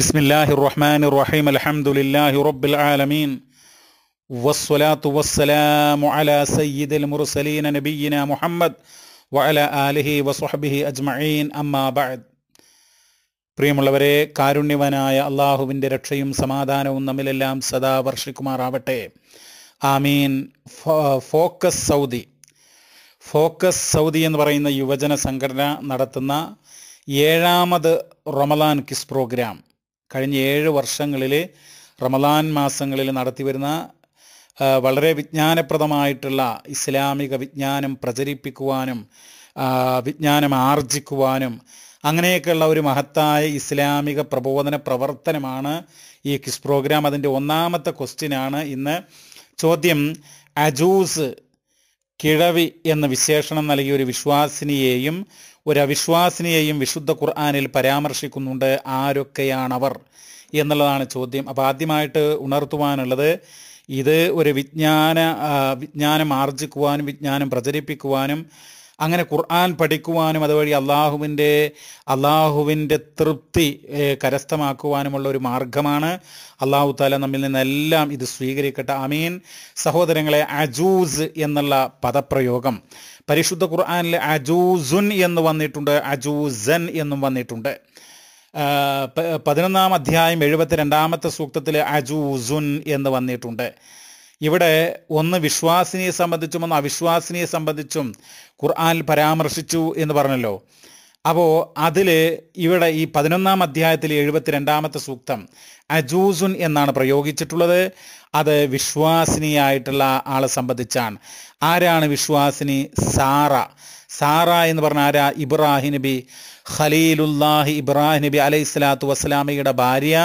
ബിസ്മില്ലാഹി റഹ്മാൻ റഹീം അലഹമുല്ലാഹി റബ്ബിൽ ആലമീൻ വസ്സലാത്തു വസ്സലാമു അല സയ്യിദുൽ മുർസലീന നബിയിന മുഹമ്മദ് വഅല ആലിഹി വസുഹബിഹി അജ്മഈൻ അമ്മാ ബഅദ് പ്രിയമുള്ളവരെ കാരുണ്യവനായ അള്ളാഹുവിൻ്റെ രക്ഷയും സമാധാനവും നമ്മിലെല്ലാം സദാ വർഷിക്കുമാറാവട്ടെ ആമീൻ ഫോക്കസ് സൗദി ഫോക്കസ് സൗദി എന്ന് പറയുന്ന യുവജന സംഘടന നടത്തുന്ന ഏഴാമത് റമലാൻ കിസ് പ്രോഗ്രാം കഴിഞ്ഞ ഏഴ് വർഷങ്ങളിൽ റമദാൻ മാസങ്ങളിൽ നടത്തിവരുന്ന വളരെ വിജ്ഞാനപ്രദമായിട്ടുള്ള ഇസ്ലാമിക വിജ്ഞാനം പ്രചരിപ്പിക്കുവാനും വിജ്ഞാനം ആർജിക്കുവാനും അങ്ങനെയൊക്കെയുള്ള ഒരു മഹത്തായ ഇസ്ലാമിക പ്രബോധന പ്രവർത്തനമാണ് ഈ കിസ് പ്രോഗ്രാം അതിൻ്റെ ഒന്നാമത്തെ ക്വസ്റ്റ്യനാണ് ഇന്ന് ചോദ്യം അജൂസ് കിഴവി എന്ന വിശേഷണം നൽകിയ ഒരു വിശ്വാസിനിയെയും ഒരു അവിശ്വാസിനിയെയും വിശുദ്ധ ഖുർആാനിൽ പരാമർശിക്കുന്നുണ്ട് ആരൊക്കെയാണവർ എന്നുള്ളതാണ് ചോദ്യം അപ്പോൾ ആദ്യമായിട്ട് ഉണർത്തുവാനുള്ളത് ഇത് ഒരു വിജ്ഞാന വിജ്ഞാനം ആർജിക്കുവാനും വിജ്ഞാനം പ്രചരിപ്പിക്കുവാനും അങ്ങനെ ഖുർആൻ പഠിക്കുവാനും അതുവഴി അള്ളാഹുവിൻ്റെ അള്ളാഹുവിൻ്റെ തൃപ്തി കരസ്ഥമാക്കുവാനുമുള്ള ഒരു മാർഗമാണ് അള്ളാഹു താല നമ്മിൽ നിന്നെല്ലാം ഇത് സ്വീകരിക്കട്ടെ അമീൻ സഹോദരങ്ങളെ അജൂസ് എന്നുള്ള പദപ്രയോഗം പരിശുദ്ധ ഖുർആാനിൽ അജൂസുൻ എന്ന് വന്നിട്ടുണ്ട് അജൂസൻ എന്നും വന്നിട്ടുണ്ട് പതിനൊന്നാം അധ്യായം എഴുപത്തി രണ്ടാമത്തെ സൂക്തത്തിൽ അജൂസുൻ എന്ന് വന്നിട്ടുണ്ട് ഇവിടെ ഒന്ന് വിശ്വാസിനിയെ സംബന്ധിച്ചും ഒന്ന് അവിശ്വാസിനിയെ സംബന്ധിച്ചും ഖുർആാനിൽ പരാമർശിച്ചു എന്ന് പറഞ്ഞല്ലോ അപ്പോൾ അതിൽ ഇവിടെ ഈ പതിനൊന്നാം അധ്യായത്തിൽ എഴുപത്തിരണ്ടാമത്തെ സൂക്തം അജൂസുൻ എന്നാണ് പ്രയോഗിച്ചിട്ടുള്ളത് അത് വിശ്വാസിനിയായിട്ടുള്ള ആളെ സംബന്ധിച്ചാണ് ആരാണ് വിശ്വാസിനി സാറ സാറ എന്ന് പറഞ്ഞ ആരാ ഇബ്രാഹിം നബി ഖലീലുല്ലാഹി ഇബ്രാഹിം നബി അലൈഹി സ്വലാത്തു വസ്സലാമയുടെ ഭാര്യ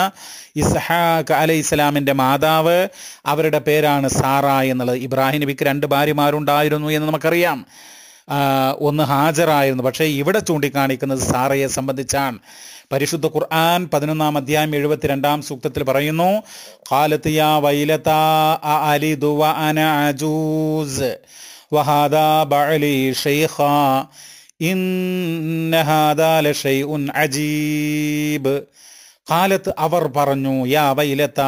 ഇസ്ഹാഖ് അലൈഹി സ്വലാമിൻ്റെ മാതാവ് അവരുടെ പേരാണ് സാറ എന്നുള്ളത് ഇബ്രാഹിം നബിക്ക് രണ്ട് ഭാര്യമാരുണ്ടായിരുന്നു എന്ന് നമുക്കറിയാം ഒന്ന് ഹാജരായിരുന്നു പക്ഷേ ഇവിടെ ചൂണ്ടിക്കാണിക്കുന്നത് സാറയെ സംബന്ധിച്ചാണ് പരിശുദ്ധ ഖുർആൻ പതിനൊന്നാം അധ്യായം എഴുപത്തിരണ്ടാം സൂക്തത്തിൽ പറയുന്നു കാലത്തിയ വൈലത അലി ദുവ അന അജൂസ് ബഅലി അജീബ് കാലത്ത് അവർ പറഞ്ഞു യാ വൈലത്ത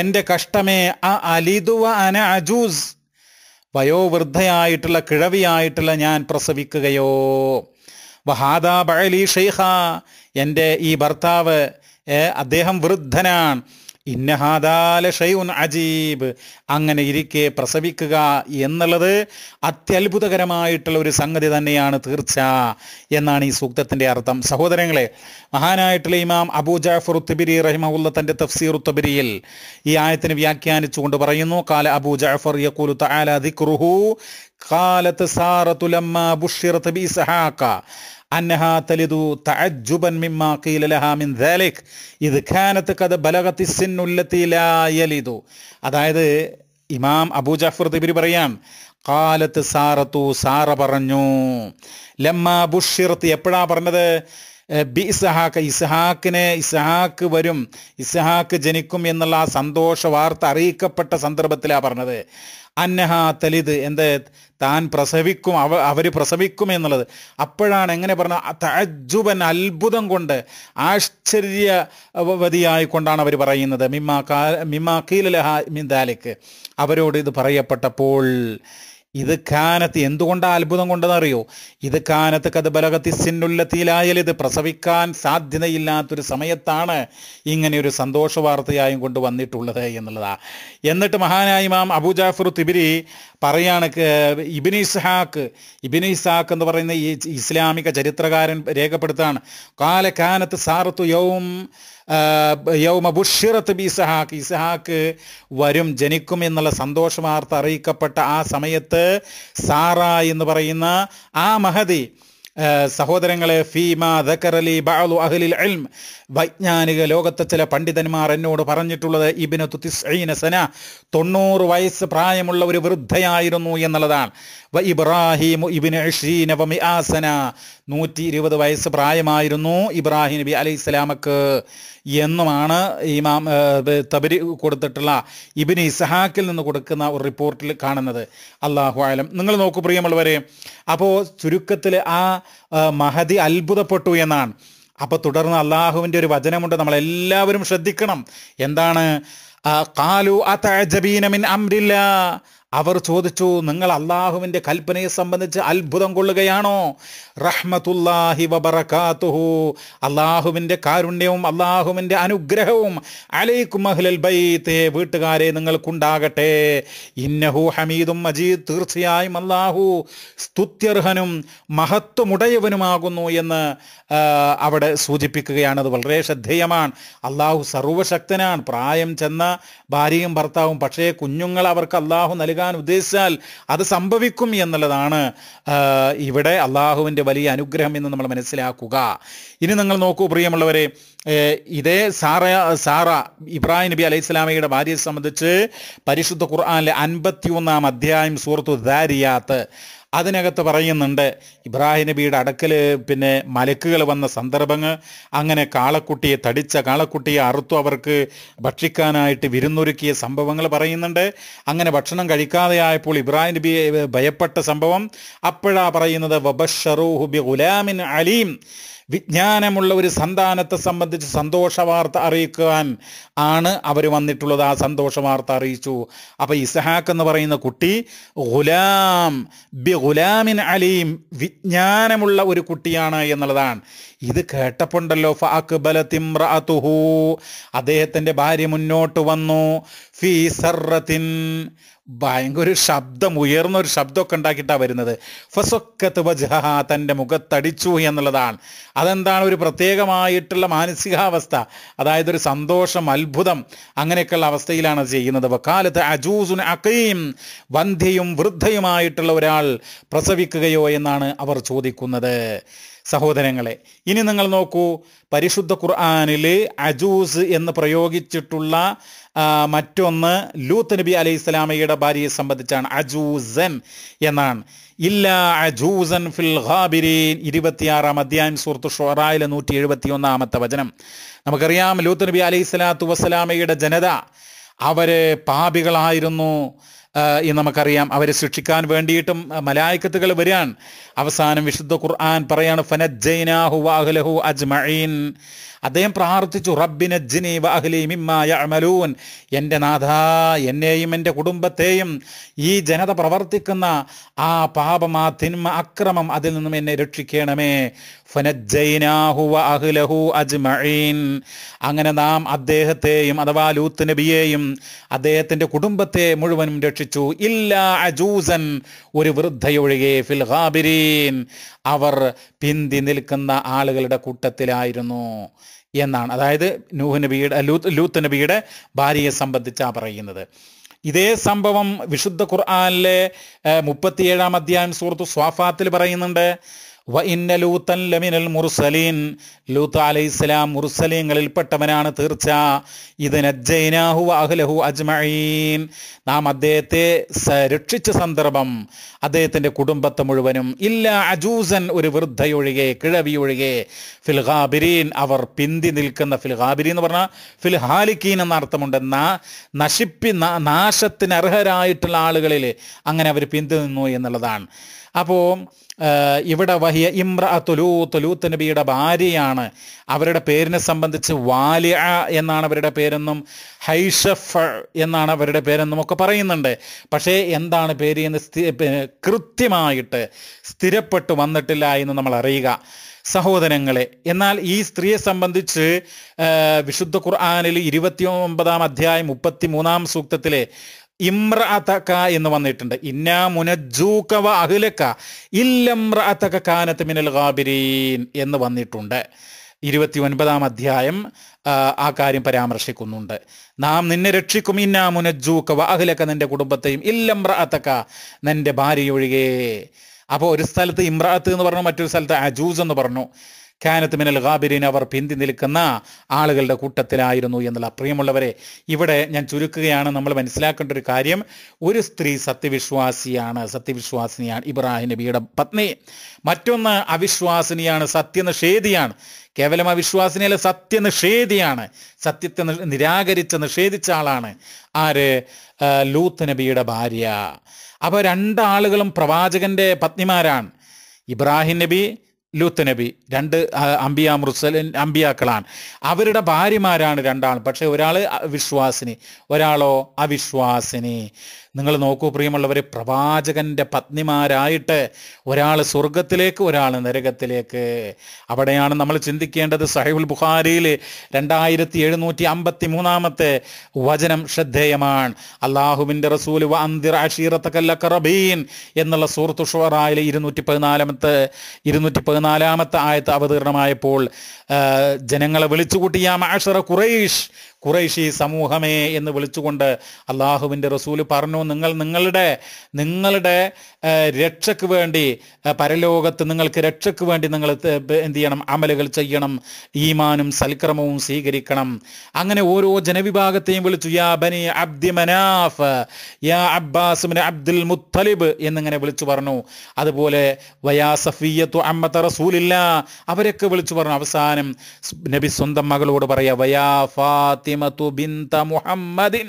എൻ്റെ കഷ്ടമേ അലിദുവ അന അജൂസ് വയോവൃദ്ധയായിട്ടുള്ള കിഴവിയായിട്ടുള്ള ഞാൻ പ്രസവിക്കുകയോ വഹാദാ ബഴലി ഷെയ്ഹ എൻ്റെ ഈ ഭർത്താവ് അദ്ദേഹം വൃദ്ധനാണ് അജീബ് അങ്ങനെ ഇരിക്കെ പ്രസവിക്കുക എന്നുള്ളത് അത്യത്ഭുതകരമായിട്ടുള്ള ഒരു സംഗതി തന്നെയാണ് തീർച്ച എന്നാണ് ഈ സൂക്തത്തിൻ്റെ അർത്ഥം സഹോദരങ്ങളെ മഹാനായിട്ടുള്ള ഇമാം അബൂ ജാഫർ ഉത്തബിരി റഹിമുള്ള തൻ്റെ തഫ്സീർ ഉത്തബിരിയിൽ ഈ ആയത്തിന് വ്യാഖ്യാനിച്ചുകൊണ്ട് പറയുന്നു കാല അബൂ ജാഫർ യക്കൂലു തആല ദിക്റുഹു കാലത്ത് സാറത്തുലമ്മ ബുഷിറത്ത് ബി സഹാക്ക അന്നഹ തലിതു തഅജ്ജുബൻ മിമ്മ ഖീല ലഹ മിൻ ذلك ഇദ് കാനത്ത് ഖദ ബലഗത്തി സിന്നുല്ലതി ലാ യലിദു അതായത് ഇമാം അബൂ ജാഫർ ദിബ്രി പറയാം ഖാലത്ത് സാറത്തു സാറ പറഞ്ഞു ലമ്മാ ബുഷിർത്ത് എപ്പോഴാ പറഞ്ഞത് ബി ഇസ്ഹാക്ക് ഇസ്ഹാക്കിനെ ഇസ്ഹാക്ക് വരും ഇസ്ഹാക്ക് ജനിക്കും എന്നുള്ള ആ സന്തോഷ വാർത്ത അറിയിക്കപ്പെട്ട സന്ദർഭത്തിലാണ് പറഞ്ഞത് അന്നഹ തലിത് എന്ത് താൻ പ്രസവിക്കും അവ അവർ പ്രസവിക്കും എന്നുള്ളത് അപ്പോഴാണ് എങ്ങനെ പറഞ്ഞ തജുബൻ അത്ഭുതം കൊണ്ട് ആശ്ചര്യവതിയായിക്കൊണ്ടാണ് കൊണ്ടാണ് അവർ പറയുന്നത് മിമ്മാ കാ മിമ്മാ കീലലഹ മിന്ദാലിക്ക് അവരോട് ഇത് പറയപ്പെട്ടപ്പോൾ ഇത് കാനത്ത് എന്തുകൊണ്ടാണ് അത്ഭുതം കൊണ്ടെന്നറിയോ ഇത് കാനത്ത് കത് ബലകത്തി സിന്നുല്ലത്തിലായാൽ ഇത് പ്രസവിക്കാൻ സാധ്യതയില്ലാത്തൊരു സമയത്താണ് ഇങ്ങനെ ഒരു സന്തോഷ വാർത്തയായും കൊണ്ട് വന്നിട്ടുള്ളത് എന്നുള്ളതാണ് എന്നിട്ട് മഹാനായ ഇമാം ജാഫർ തിബിരി പറയാണ് ഇബിന് ഇസ്ഹാക്ക് ഇബിന് ഇസ്ഹാക്ക് എന്ന് പറയുന്ന ഈ ഇസ്ലാമിക ചരിത്രകാരൻ രേഖപ്പെടുത്താണ് കാലക്കാനത്ത് സാറത്തു യൗം യൗമ ബുഷിറത്ത് ഇസഹാക്ക് ഇസഹാക്ക് വരും ജനിക്കും എന്നുള്ള സന്തോഷവാർത്ത അറിയിക്കപ്പെട്ട ആ സമയത്ത് സാറ എന്ന് പറയുന്ന ആ മഹതി സഹോദരങ്ങളെ ഫീമ ദക്കറലി ബാലു അഹ്ലിൽ എൽം വൈജ്ഞാനിക ലോകത്തെ ചില പണ്ഡിതന്മാർ എന്നോട് പറഞ്ഞിട്ടുള്ളത് ഇബിന് തുത്തിസ്ഈന സന തൊണ്ണൂറ് വയസ്സ് പ്രായമുള്ള ഒരു വൃദ്ധയായിരുന്നു എന്നുള്ളതാണ് വ ഇബ്രാഹിമു ഇബിന് ഇഷീന വ നൂറ്റി ഇരുപത് വയസ്സ് പ്രായമായിരുന്നു ഇബ്രാഹിം നബി അലൈഹി ഇസ്ലാമക്ക് എന്നുമാണ് ഇമാം തബരി കൊടുത്തിട്ടുള്ള ഇബിന് ഇസഹാക്കിൽ നിന്ന് കൊടുക്കുന്ന ഒരു റിപ്പോർട്ടിൽ കാണുന്നത് അള്ളാഹു ആലം നിങ്ങൾ നോക്കൂ പ്രിയമുള്ളവരെ അപ്പോൾ ചുരുക്കത്തിൽ ആ മഹതി അത്ഭുതപ്പെട്ടു എന്നാണ് അപ്പോൾ തുടർന്ന് അള്ളാഹുവിൻ്റെ ഒരു വചനമുണ്ട് നമ്മളെല്ലാവരും ശ്രദ്ധിക്കണം എന്താണ് കാലു അ മിൻ അംരില്ല അവർ ചോദിച്ചു നിങ്ങൾ അള്ളാഹുവിൻ്റെ കൽപ്പനയെ സംബന്ധിച്ച് അത്ഭുതം കൊള്ളുകയാണോ റഹ്മത്തുല്ലാഹി വബറക്കാത്തുഹു അള്ളാഹുവിൻ്റെ കാരുണ്യവും അള്ളാഹുവിൻ്റെ അനുഗ്രഹവും അലൈക്കും അഹ്ലൽ ബൈത്തെ വീട്ടുകാരെ നിങ്ങൾക്കുണ്ടാകട്ടെ ഇന്നഹു ഹമീദും മജീദ് തീർച്ചയായും അള്ളാഹു സ്തുത്യർഹനും മഹത്വമുടയവനുമാകുന്നു എന്ന് അവിടെ സൂചിപ്പിക്കുകയാണ് അത് വളരെ ശ്രദ്ധേയമാണ് അള്ളാഹു സർവശക്തനാണ് പ്രായം ചെന്ന ഭാര്യയും ഭർത്താവും പക്ഷേ കുഞ്ഞുങ്ങൾ അവർക്ക് അള്ളാഹു നൽകാൻ ഉദ്ദേശിച്ചാൽ അത് സംഭവിക്കും എന്നുള്ളതാണ് ഇവിടെ അള്ളാഹുവിൻ്റെ വലിയ അനുഗ്രഹം എന്ന് നമ്മൾ മനസ്സിലാക്കുക ഇനി നിങ്ങൾ നോക്കൂ പ്രിയമുള്ളവരെ ഇതേ സാറ സാറ ഇബ്രാഹിം നബി അലൈഹി സ്വലാമയുടെ ഭാര്യയെ സംബന്ധിച്ച് പരിശുദ്ധ ഖുർആാനിലെ അൻപത്തി ഒന്നാം അധ്യായം സൂറത്തു ദാരിയാത്ത് അതിനകത്ത് പറയുന്നുണ്ട് ഇബ്രാഹിം നബിയുടെ അടക്കൽ പിന്നെ മലക്കുകൾ വന്ന സന്ദർഭങ്ങൾ അങ്ങനെ കാളക്കുട്ടിയെ തടിച്ച കാളക്കുട്ടിയെ അറുത്തു അവർക്ക് ഭക്ഷിക്കാനായിട്ട് വിരുന്നൊരുക്കിയ സംഭവങ്ങൾ പറയുന്നുണ്ട് അങ്ങനെ ഭക്ഷണം കഴിക്കാതെയായപ്പോൾ ഇബ്രാഹിം നബിയെ ഭയപ്പെട്ട സംഭവം അപ്പോഴാ പറയുന്നത് വബഷറൂഹുബി ഗുലാമിൻ അലീം വിജ്ഞാനമുള്ള ഒരു സന്താനത്തെ സംബന്ധിച്ച് സന്തോഷ വാർത്ത അറിയിക്കാൻ ആണ് അവർ വന്നിട്ടുള്ളത് ആ സന്തോഷ വാർത്ത അറിയിച്ചു അപ്പോൾ ഇസഹാക്ക് എന്ന് പറയുന്ന കുട്ടി ഗുലാം ബി ഗുലാമിൻ അലീം വിജ്ഞാനമുള്ള ഒരു കുട്ടിയാണ് എന്നുള്ളതാണ് ഇത് കേട്ടപ്പോണ്ടല്ലോ അദ്ദേഹത്തിൻ്റെ ഭാര്യ മുന്നോട്ട് വന്നു ഫീ സർറത്തിൻ ഭയങ്കര ശബ്ദം ഉയർന്ന ഒരു ശബ്ദമൊക്കെ ഉണ്ടാക്കിയിട്ടാണ് വരുന്നത് ഫസൊക്കത്ത് വജഹ തൻ്റെ മുഖത്തടിച്ചു എന്നുള്ളതാണ് അതെന്താണ് ഒരു പ്രത്യേകമായിട്ടുള്ള മാനസികാവസ്ഥ അതായത് ഒരു സന്തോഷം അത്ഭുതം അങ്ങനെയൊക്കെയുള്ള അവസ്ഥയിലാണ് ചെയ്യുന്നത് വക്കാലത്ത് അജൂസുൻ അക്കയും വന്ധ്യയും വൃദ്ധയുമായിട്ടുള്ള ഒരാൾ പ്രസവിക്കുകയോ എന്നാണ് അവർ ചോദിക്കുന്നത് സഹോദരങ്ങളെ ഇനി നിങ്ങൾ നോക്കൂ പരിശുദ്ധ ഖുർആാനിൽ അജൂസ് എന്ന് പ്രയോഗിച്ചിട്ടുള്ള മറ്റൊന്ന് ലൂത്ത് നബി അലൈഹി ഇസ്ലാമയുടെ ഭാര്യയെ സംബന്ധിച്ചാണ് അജൂസൻ എന്നാണ് ഇല്ല അജൂസൻ ഫിൽ ഹാബിരീൻ ഇരുപത്തിയാറാം അധ്യായം സുഹൃത്ത് ഷൊറായിലെ നൂറ്റി എഴുപത്തി ഒന്നാമത്തെ വചനം നമുക്കറിയാം ലൂത്ത് നബി അലൈഹി സ്വലാത്തു വസ്സലാമയുടെ ജനത അവരെ പാപികളായിരുന്നു നമുക്കറിയാം അവരെ ശിക്ഷിക്കാൻ വേണ്ടിയിട്ടും മലായക്കത്തുകൾ വരികയാണ് അവസാനം വിശുദ്ധ ഖുർആൻ പറയാണ് ഫനജ്ജൈനാഹു വാഹലഹു അജ്മഈൻ അദ്ദേഹം പ്രാർത്ഥിച്ചു റബ്ബിനെ ജനീവ അഹ്ലി മിമ്മായ അമലൂൻ എൻ്റെ നാഥ എന്നെയും എൻ്റെ കുടുംബത്തെയും ഈ ജനത പ്രവർത്തിക്കുന്ന ആ പാപം ആ തിന്മ അക്രമം അതിൽ നിന്നും എന്നെ രക്ഷിക്കണമേ ഫനജൈനാഹുവ അഹ്ലഹു അജ്മഈൻ അങ്ങനെ നാം അദ്ദേഹത്തെയും അഥവാ ലൂത്ത് നബിയെയും അദ്ദേഹത്തിൻ്റെ കുടുംബത്തെ മുഴുവനും രക്ഷിച്ചു ഇല്ല അജൂസൻ ഒരു വൃദ്ധയൊഴികെ ഫിൽ അവർ പിന്തി നിൽക്കുന്ന ആളുകളുടെ കൂട്ടത്തിലായിരുന്നു എന്നാണ് അതായത് നൂഹ് നബിയുടെ ലൂത്ത് ലൂത്ത് നബിയുടെ ഭാര്യയെ സംബന്ധിച്ചാണ് പറയുന്നത് ഇതേ സംഭവം വിശുദ്ധ ഖുർആാനിലെ മുപ്പത്തിയേഴാം അധ്യായം സുഹൃത്തു സ്വാഫാത്തിൽ പറയുന്നുണ്ട് വ ഇന്ന ലൂത്തൻ ലമിനൽ മുർസലീൻ ലൂത്ത് അലൈഹിസ്സലാം മുർസലീങ്ങളിൽപ്പെട്ടവനാണ് തീർച്ച ഇത് നജ്ജൈനാഹു അഹ്ലഹു അജ്മഈൻ നാം അദ്ദേഹത്തെ രക്ഷിച്ച സന്ദർഭം അദ്ദേഹത്തിൻ്റെ കുടുംബത്തെ മുഴുവനും ഇല്ല അജൂസൻ ഒരു വൃദ്ധയൊഴികെ കിഴവിയൊഴികെ ഫിൽഹാബിരീൻ അവർ പിന്തി നിൽക്കുന്ന ഫിൽഹാബിരി എന്ന് പറഞ്ഞാൽ ഫിൽഹാലിക്കീൻ എന്ന അർത്ഥമുണ്ടെന്ന നശിപ്പി നാശത്തിന് അർഹരായിട്ടുള്ള ആളുകളിൽ അങ്ങനെ അവർ നിന്നു എന്നുള്ളതാണ് അപ്പോൾ ഇവിടെ വഹിയ ഇമ്ര തുലൂത്ത് ലൂത്ത് നബിയുടെ ഭാര്യയാണ് അവരുടെ പേരിനെ സംബന്ധിച്ച് വാലിയ എന്നാണ് അവരുടെ പേരെന്നും ഹൈഷഫ് എന്നാണ് അവരുടെ പേരെന്നും ഒക്കെ പറയുന്നുണ്ട് പക്ഷേ എന്താണ് പേര് എന്ന് കൃത്യമായിട്ട് സ്ഥിരപ്പെട്ടു വന്നിട്ടില്ല എന്ന് നമ്മൾ അറിയുക സഹോദരങ്ങളെ എന്നാൽ ഈ സ്ത്രീയെ സംബന്ധിച്ച് വിശുദ്ധ ഖുർആാനിൽ ഇരുപത്തി ഒമ്പതാം അധ്യായം മുപ്പത്തി മൂന്നാം സൂക്തത്തിലെ ഇമ്രഅതക എന്ന് വന്നിട്ടുണ്ട് ഇന്നാ മുനജൂക്ക വ അഹ്ലക്ക ഇല്ലമ്രഅതക കാനത്ത് മിനൽ ഗാബിരീൻ എന്ന് വന്നിട്ടുണ്ട് ഇരുപത്തി ഒൻപതാം അധ്യായം ആ കാര്യം പരാമർശിക്കുന്നുണ്ട് നാം നിന്നെ രക്ഷിക്കും ഇന്നാ മുനജൂക്ക വ അഹ്ലക്ക നിന്റെ കുടുംബത്തെയും ഇല്ലമ്രഅതക നിന്റെ ഭാര്യയൊഴികെ അപ്പോൾ ഒരു സ്ഥലത്ത് ഇമ്രാത്ത് എന്ന് പറഞ്ഞു മറ്റൊരു സ്ഥലത്ത് അജൂസ് എന്ന് പറഞ്ഞു കാനത്ത് മിനൽ ഗാബിരിൻ അവർ പിന്തി നിൽക്കുന്ന ആളുകളുടെ കൂട്ടത്തിലായിരുന്നു എന്നുള്ള പ്രിയമുള്ളവരെ ഇവിടെ ഞാൻ ചുരുക്കുകയാണ് നമ്മൾ മനസ്സിലാക്കേണ്ട ഒരു കാര്യം ഒരു സ്ത്രീ സത്യവിശ്വാസിയാണ് സത്യവിശ്വാസിനിയാണ് ഇബ്രാഹിം നബിയുടെ പത്നി മറ്റൊന്ന് അവിശ്വാസിനിയാണ് സത്യനിഷേധിയാണ് കേവലം അവിശ്വാസിനിയല്ല സത്യനിഷേധിയാണ് സത്യത്തെ നിരാകരിച്ച് നിഷേധിച്ച ആളാണ് ആര് ലൂത്ത് നബിയുടെ ഭാര്യ അപ്പോൾ രണ്ടാളുകളും പ്രവാചകന്റെ പത്നിമാരാണ് ഇബ്രാഹിം നബി ലൂത്ത് നബി രണ്ട് അമ്പിയ മുർസലിൻ അമ്പിയാക്കളാണ് അവരുടെ ഭാര്യമാരാണ് രണ്ടാൾ പക്ഷേ ഒരാൾ വിശ്വാസിനി ഒരാളോ അവിശ്വാസിനി നിങ്ങൾ നോക്കൂ പ്രിയമുള്ളവരെ പ്രവാചകൻ്റെ പത്നിമാരായിട്ട് ഒരാൾ സ്വർഗത്തിലേക്ക് ഒരാൾ നരകത്തിലേക്ക് അവിടെയാണ് നമ്മൾ ചിന്തിക്കേണ്ടത് സഹിബുൽ ബുഖാരിയിൽ രണ്ടായിരത്തി എഴുന്നൂറ്റി അമ്പത്തി മൂന്നാമത്തെ വചനം ശ്രദ്ധേയമാണ് അള്ളാഹുബിൻ്റെ റസൂൽ വന്തിർ എന്നുള്ള സൂറത്തു ഷുറായിലെ ഇരുന്നൂറ്റി പതിനാലാമത്തെ ഇരുന്നൂറ്റി പതിനാലാമത്തെ ആയത്ത് അവതീർണമായപ്പോൾ ജനങ്ങളെ വിളിച്ചുകൂട്ടിയ മാഷറ കുറൈഷ് കുറൈഷി സമൂഹമേ എന്ന് വിളിച്ചുകൊണ്ട് അള്ളാഹുവിൻ്റെ റസൂൽ പറഞ്ഞു നിങ്ങൾ നിങ്ങളുടെ നിങ്ങളുടെ രക്ഷയ്ക്ക് വേണ്ടി പരലോകത്ത് നിങ്ങൾക്ക് രക്ഷയ്ക്ക് വേണ്ടി നിങ്ങൾ എന്ത് ചെയ്യണം അമലുകൾ ചെയ്യണം ഈമാനും സൽക്രമവും സ്വീകരിക്കണം അങ്ങനെ ഓരോ ജനവിഭാഗത്തെയും വിളിച്ചു യാ ബനി അബ്ദി മനാഫ് യാ അബ്ബാസ് അബ്ദുൽ മുത്തലിബ് എന്നിങ്ങനെ വിളിച്ചു പറഞ്ഞു അതുപോലെ വയാ സഫിയത്തു അമ്മത്ത റസൂലില്ല അവരൊക്കെ വിളിച്ചു പറഞ്ഞു അവസാനം നബി സ്വന്തം മകളോട് പറയാ വയാ ഫാത്തിമത്തു ബിന്ത മുഹമ്മദിൻ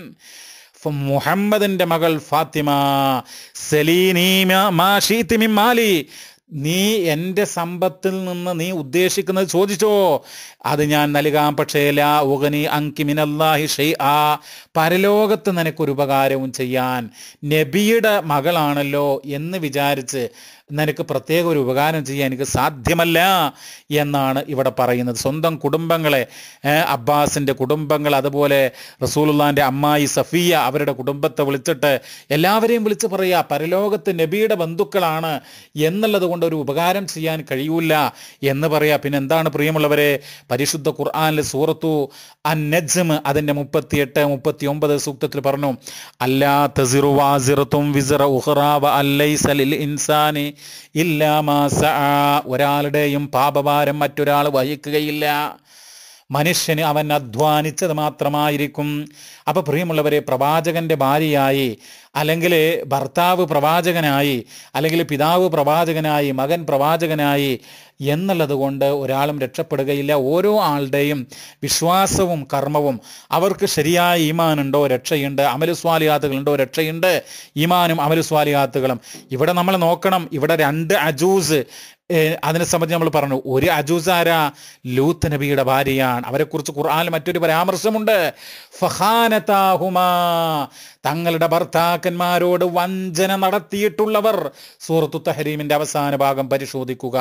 മുഹമ്മദിന്റെ മകൾ ഫാത്തിമ സെലീനി മാലി നീ എൻ്റെ സമ്പത്തിൽ നിന്ന് നീ ഉദ്ദേശിക്കുന്നത് ചോദിച്ചോ അത് ഞാൻ നൽകാം പക്ഷേ ലാ ഉഗനി അങ്കിമിനല്ലാഹി ഷെയ് ആ പരലോകത്ത് നിനക്കൊരു ഉപകാരവും ചെയ്യാൻ നബിയുടെ മകളാണല്ലോ എന്ന് വിചാരിച്ച് നിനക്ക് പ്രത്യേക ഒരു ഉപകാരം ചെയ്യാൻ എനിക്ക് സാധ്യമല്ല എന്നാണ് ഇവിടെ പറയുന്നത് സ്വന്തം കുടുംബങ്ങളെ അബ്ബാസിൻ്റെ കുടുംബങ്ങൾ അതുപോലെ റസൂലുള്ളാൻ്റെ അമ്മായി സഫിയ അവരുടെ കുടുംബത്തെ വിളിച്ചിട്ട് എല്ലാവരെയും വിളിച്ച് പറയുക പരലോകത്ത് നബിയുടെ ബന്ധുക്കളാണ് എന്നുള്ളത് കൊണ്ട് ഒരു ഉപകാരം ചെയ്യാൻ കഴിയൂല എന്ന് പറയാ പിന്നെ എന്താണ് പ്രിയമുള്ളവരെ പരിശുദ്ധ ഖുർആാനിൽ സൂറത്തു അൻ നജ്മ് അതിൻ്റെ എട്ട് മുപ്പത്തി ഒമ്പത് സൂക്തത്തിൽ പറഞ്ഞു അല്ലാ തസിറു വാസിറത്തും വിസിറ ഉഹ്റാവ അല്ലൈസലിൽ ഇൻസാനി ഇല്ലാ മാസ ഒരാളുടെയും പാപഭാരം മറ്റൊരാൾ വഹിക്കുകയില്ല മനുഷ്യന് അവൻ അധ്വാനിച്ചത് മാത്രമായിരിക്കും അപ്പോൾ പ്രിയമുള്ളവരെ പ്രവാചകൻ്റെ ഭാര്യയായി അല്ലെങ്കിൽ ഭർത്താവ് പ്രവാചകനായി അല്ലെങ്കിൽ പിതാവ് പ്രവാചകനായി മകൻ പ്രവാചകനായി എന്നുള്ളത് കൊണ്ട് ഒരാളും രക്ഷപ്പെടുകയില്ല ഓരോ ആളുടെയും വിശ്വാസവും കർമ്മവും അവർക്ക് ശരിയായ ഈമാനുണ്ടോ രക്ഷയുണ്ട് അമലുസ്വാലിയാത്തുകളുണ്ടോ രക്ഷയുണ്ട് ഈമാനും അമലുസ്വാലിയാത്തുകളും ഇവിടെ നമ്മൾ നോക്കണം ഇവിടെ രണ്ട് അജൂസ് അതിനെ സംബന്ധിച്ച് നമ്മൾ പറഞ്ഞു ഒരു അജൂസാര ലൂത്ത് നബിയുടെ ഭാര്യയാണ് അവരെക്കുറിച്ച് ഖുർആൻ മറ്റൊരു പരാമർശമുണ്ട് ഫഹാനതാഹുമാ തങ്ങളുടെ ഭർത്താക്കന്മാരോട് വഞ്ചന നടത്തിയിട്ടുള്ളവർ സൂറത്തു തഹരീമിൻ്റെ അവസാന ഭാഗം പരിശോധിക്കുക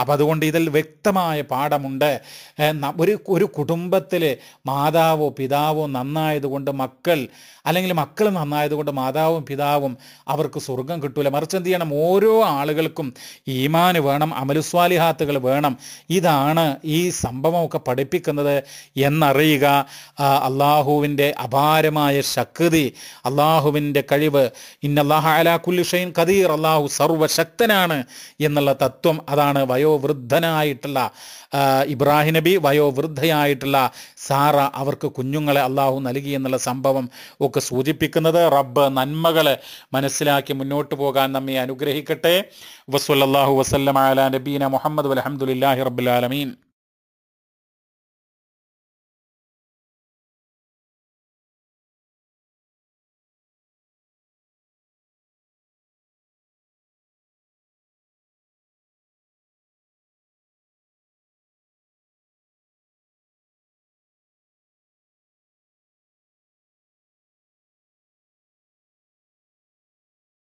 അപ്പം അതുകൊണ്ട് ഇതിൽ വ്യക്തമായ പാഠമുണ്ട് ഒരു ഒരു കുടുംബത്തിൽ മാതാവോ പിതാവോ നന്നായതുകൊണ്ട് മക്കൾ അല്ലെങ്കിൽ മക്കൾ നന്നായതുകൊണ്ട് മാതാവും പിതാവും അവർക്ക് സ്വർഗം കിട്ടൂല മറിച്ച് എന്ത് ചെയ്യണം ഓരോ ആളുകൾക്കും ഈമാന് വേണം അമലുസ്വാലിഹാത്തുകൾ വേണം ഇതാണ് ഈ സംഭവമൊക്കെ പഠിപ്പിക്കുന്നത് എന്നറിയുക അള്ളാഹുവിൻ്റെ അപാരമായ ശക്തി അള്ളാഹുവിൻ്റെ കഴിവ് ഇന്നല്ലാഹ അലാ കുല്ലുഷൈൻ കദീർ അള്ളാഹു സർവശക്തനാണ് എന്നുള്ള തത്വം അതാണ് വയോവൃദ്ധനായിട്ടുള്ള ഇബ്രാഹിം നബി വയോവൃദ്ധയായിട്ടുള്ള സാറ അവർക്ക് കുഞ്ഞുങ്ങളെ അള്ളാഹു നൽകി എന്നുള്ള സംഭവം നമുക്ക് സൂചിപ്പിക്കുന്നത് റബ്ബ് നന്മകളെ മനസ്സിലാക്കി മുന്നോട്ട് പോകാൻ നമ്മെ അനുഗ്രഹിക്കട്ടെ വസുല്ലാഹു വസ്ലമാല നബീന മുഹമ്മദ് അലഹമുല്ലാഹി റബ്ബുലാലമീൻ